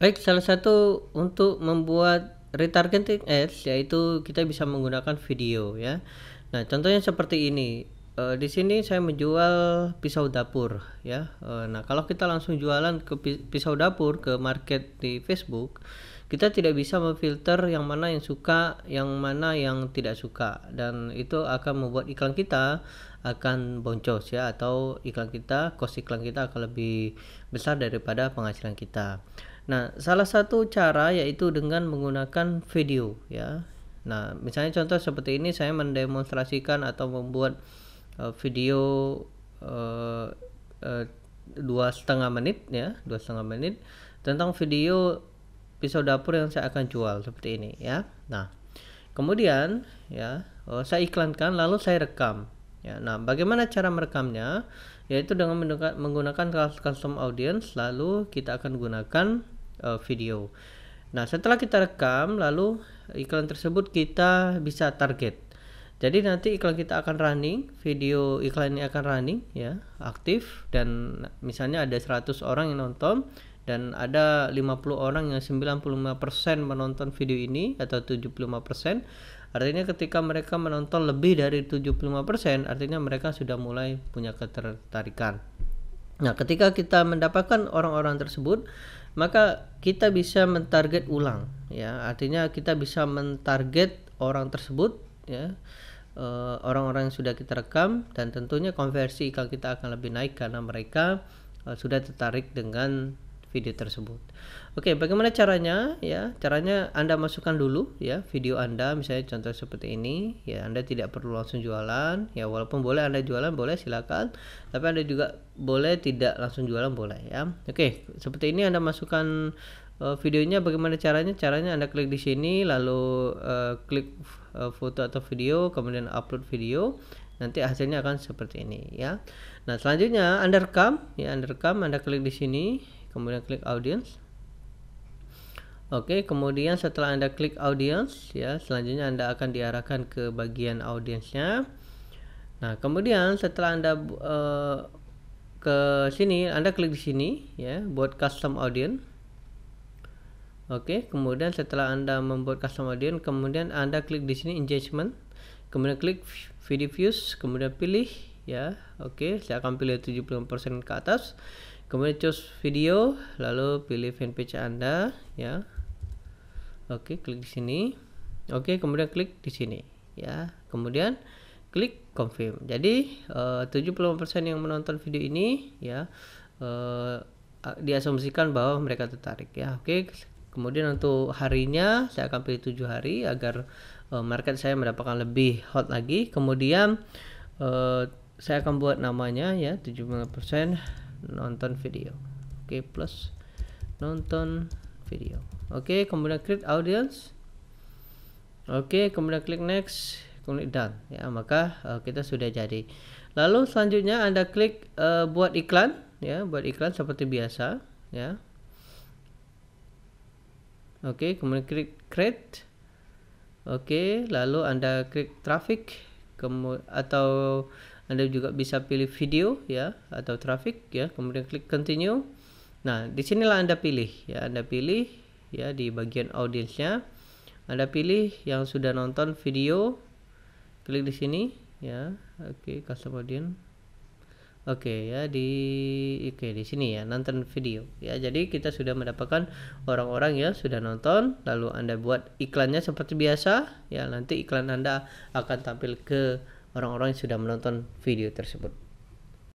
Baik, salah satu untuk membuat retargeting ads yaitu kita bisa menggunakan video ya. Nah, contohnya seperti ini. E, di sini saya menjual pisau dapur ya. E, nah, kalau kita langsung jualan ke pisau dapur ke market di Facebook, kita tidak bisa memfilter yang mana yang suka, yang mana yang tidak suka dan itu akan membuat iklan kita akan boncos ya atau iklan kita, kos iklan kita akan lebih besar daripada penghasilan kita. Nah, salah satu cara yaitu dengan menggunakan video ya. Nah, misalnya contoh seperti ini saya mendemonstrasikan atau membuat uh, video eh, eh, dua setengah menit ya, dua setengah menit tentang video pisau dapur yang saya akan jual seperti ini ya. Nah, kemudian ya uh, saya iklankan lalu saya rekam ya. Nah, bagaimana cara merekamnya? Yaitu dengan menggunakan custom audience lalu kita akan gunakan uh, video. Nah, setelah kita rekam, lalu iklan tersebut kita bisa target. Jadi nanti iklan kita akan running, video iklan ini akan running ya, aktif dan misalnya ada 100 orang yang nonton dan ada 50 orang yang 95% menonton video ini atau 75%. Artinya ketika mereka menonton lebih dari 75%, artinya mereka sudah mulai punya ketertarikan. Nah, ketika kita mendapatkan orang-orang tersebut, maka kita bisa mentarget ulang ya artinya kita bisa mentarget orang tersebut ya orang eh, orang-orang yang sudah kita rekam dan tentunya konversi iklan kita akan lebih naik karena mereka uh, sudah tertarik dengan video tersebut. Oke, bagaimana caranya? Ya, caranya Anda masukkan dulu ya video Anda, misalnya contoh seperti ini. Ya, Anda tidak perlu langsung jualan. Ya, walaupun boleh Anda jualan, boleh silakan. Tapi Anda juga boleh tidak langsung jualan, boleh ya. Oke, seperti ini Anda masukkan uh, videonya. Bagaimana caranya? Caranya Anda klik di sini, lalu uh, klik uh, foto atau video, kemudian upload video nanti hasilnya akan seperti ini ya. Nah, selanjutnya Anda rekam ya, Anda rekam, Anda klik di sini kemudian klik audience Oke, kemudian setelah Anda klik audience, ya, selanjutnya Anda akan diarahkan ke bagian audience nya Nah, kemudian setelah Anda uh, ke sini, Anda klik di sini, ya, buat custom audience. Oke, kemudian setelah Anda membuat custom audience, kemudian Anda klik di sini engagement, kemudian klik video views, kemudian pilih, ya, oke, saya akan pilih 75% ke atas kemudian choose video lalu pilih fanpage anda ya oke klik di sini oke kemudian klik di sini ya kemudian klik confirm jadi eh, uh, 75% yang menonton video ini ya uh, diasumsikan bahwa mereka tertarik ya oke kemudian untuk harinya saya akan pilih 7 hari agar uh, market saya mendapatkan lebih hot lagi kemudian uh, saya akan buat namanya ya 75% nonton video oke okay, plus nonton video oke okay, kemudian create audience oke okay, kemudian klik next kemudian done ya maka uh, kita sudah jadi lalu selanjutnya anda klik uh, buat iklan ya buat iklan seperti biasa ya oke okay, kemudian klik create oke okay, lalu anda klik traffic atau anda juga bisa pilih video ya atau traffic ya, kemudian klik continue. Nah, di sinilah Anda pilih ya, Anda pilih ya di bagian audiensnya. Anda pilih yang sudah nonton video. Klik di sini ya. Oke, okay, custom audience. Oke okay, ya di oke okay, di sini ya nonton video ya. Jadi kita sudah mendapatkan orang-orang ya sudah nonton lalu Anda buat iklannya seperti biasa ya. Nanti iklan Anda akan tampil ke orang-orang yang sudah menonton video tersebut.